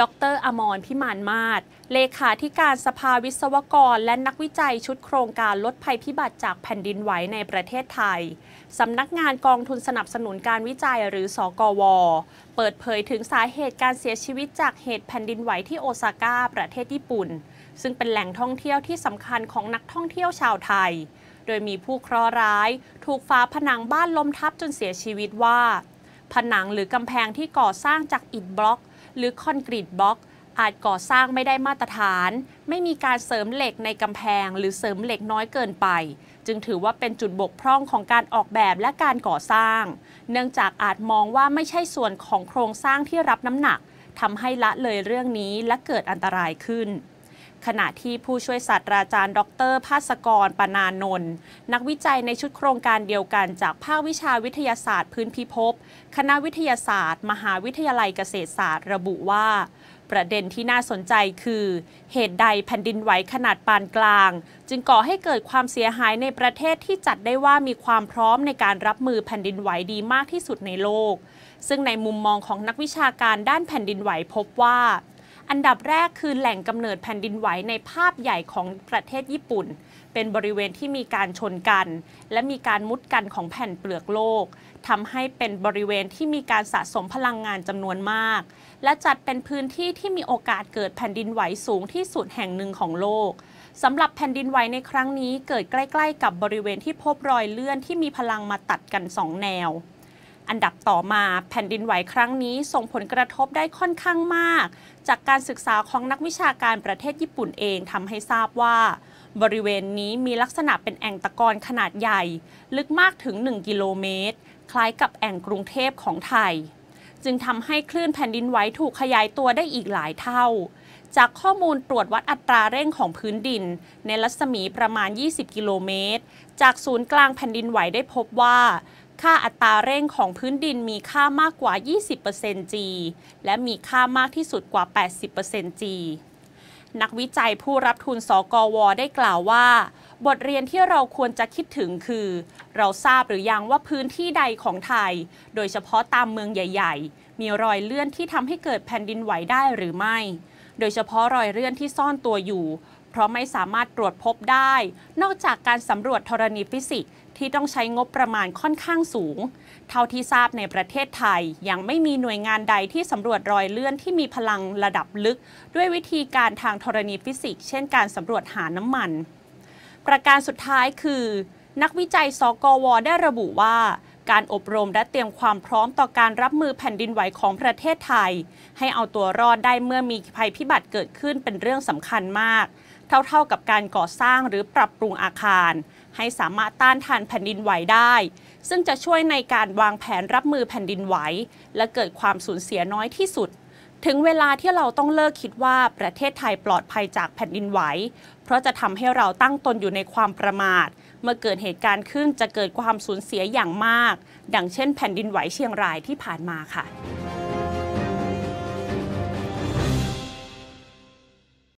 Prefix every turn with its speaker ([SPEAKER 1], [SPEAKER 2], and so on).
[SPEAKER 1] ดรอมรพิมานมาศเลขาธิการสภาวิศวกร และนักวิจัยชุดโครงการลดภัยพิบัติจากแผ่นดินไหวในประเทศไทยสำนักงานกองทุนสนับสนุนการวิจัยหรือสอกว เปิดเผยถึงสาเหตุการเสียชีวิตจากเหตุแผ่นดินไหวที่โอซาก้าประเทศญี่ปุ่น ซึ่งเป็นแหล่งท่องเที่ยวที่สำคัญของนักท่องเที่ยวชาวไทย โดยมีผู้เคราะห์ร้าย ถูกฟ้าผนังบ้านล้มทับจนเสียชีวิตว่า ผนังหรือกำแพงที่ก่อสร้างจากอิฐบล็อกหรือคอนกรีตบล็อก อาจก่อสร้างไม่ได้มาตรฐาน ไม่มีการเสริมเหล็กในกำแพง หรือเสริมเหล็กน้อยเกินไป จึงถือว่าเป็นจุดบกพร่องของการออกแบบและการก่อสร้าง เนื่องจากอาจมองว่าไม่ใช่ส่วนของโครงสร้างที่รับน้ำหนักทำให้ละเลยเรื่องนี้และเกิดอันตรายขึ้นขณะที่ผู้ช่วยศาสตราจารย์ดร ภาสกรปนานนท์นักวิจัยในชุดโครงการเดียวกันจากภาควิชาวิทยาศาสตร์พื้นพิภพคณะวิทยาศาสตร์ มหาวิทยาลัยเกษตรศาสตร์ระบุว่า ประเด็นที่น่าสนใจคือเหตุใดแผ่นดินไหวขนาดปานกลาง จึงก่อให้เกิดความเสียหายในประเทศที่จัดได้ว่ามีความพร้อมในการรับมือแผ่นดินไหวดีมากที่สุดในโลก ซึ่งในมุมมองของนักวิชาการด้านแผ่นดินไหวพบว่าอันดับแรกคือแหล่งกำเนิดแผ่นดินไหวในภาพใหญ่ของประเทศญี่ปุ่น เป็นบริเวณที่มีการชนกัน และมีการมุดกันของแผ่นเปลือกโลกทำให้เป็นบริเวณที่มีการสะสมพลังงานจำนวนมาก และจัดเป็นพื้นที่ที่มีโอกาสเกิดแผ่นดินไหวสูงที่สุดแห่งหนึ่งของโลกสำหรับแผ่นดินไหวในครั้งนี้เกิดใกล้ ๆ กับบริเวณที่พบรอยเลื่อนที่มีพลังมาตัดกันสองแนวอันดับต่อมาแผ่นดินไหวครั้งนี้ส่งผลกระทบได้ค่อนข้างมาก จากการศึกษาของนักวิชาการประเทศญี่ปุ่นเองทำให้ทราบว่า บริเวณนี้มีลักษณะเป็นแอ่งตะกอนขนาดใหญ่ ลึกมากถึง 1 กิโลเมตร คล้ายกับแอ่งกรุงเทพของไทย จึงทำให้คลื่นแผ่นดินไหวถูกขยายตัวได้อีกหลายเท่า จากข้อมูลตรวจวัดอัตราเร่งของพื้นดิน ในรัศมีประมาณ 20 กิโลเมตร จากศูนย์กลางแผ่นดินไหวได้พบว่าค่าอัตราเร่งของพื้นดินมีค่ามากกว่า 20% G และมีค่ามากที่สุดกว่า 80% G นักวิจัยผู้รับทุน สกว ได้กล่าวว่า บทเรียนที่เราควรจะคิดถึงคือ เราทราบหรือยังว่าพื้นที่ใดของไทย โดยเฉพาะตามเมืองใหญ่ๆ มีรอยเลื่อนที่ทำให้เกิดแผ่นดินไหวได้หรือไม่ โดยเฉพาะรอยเลื่อนที่ซ่อนตัวอยู่เพราะไม่สามารถตรวจพบได้ นอกจากการสำรวจธรณีฟิสิกส์ที่ต้องใช้งบประมาณค่อนข้างสูง เท่าที่ทราบในประเทศไทย ยังไม่มีหน่วยงานใดที่สำรวจรอยเลื่อนที่มีพลังระดับลึก ด้วยวิธีการทางธรณีฟิสิกส์เช่นการสำรวจหาน้ำมัน ประการสุดท้ายคือ นักวิจัยสกวได้ระบุว่า การอบรมและเตรียมความพร้อมต่อการรับมือแผ่นดินไหวของประเทศไทย ให้เอาตัวรอดได้เมื่อมีภัยพิบัติเกิดขึ้นเป็นเรื่องสำคัญมากเท่าๆกับการก่อสร้างหรือปรับปรุงอาคาร ให้สามารถต้านทานแผ่นดินไหวได้ ซึ่งจะช่วยในการวางแผนรับมือแผ่นดินไหว และเกิดความสูญเสียน้อยที่สุด ถึงเวลาที่เราต้องเลิกคิดว่าประเทศไทยปลอดภัยจากแผ่นดินไหว เพราะจะทำให้เราตั้งตนอยู่ในความประมาท เมื่อเกิดเหตุการณ์ขึ้นจะเกิดความสูญเสียอย่างมากดังเช่น แผ่นดินไหวเชียงรายที่ผ่านมาค่ะ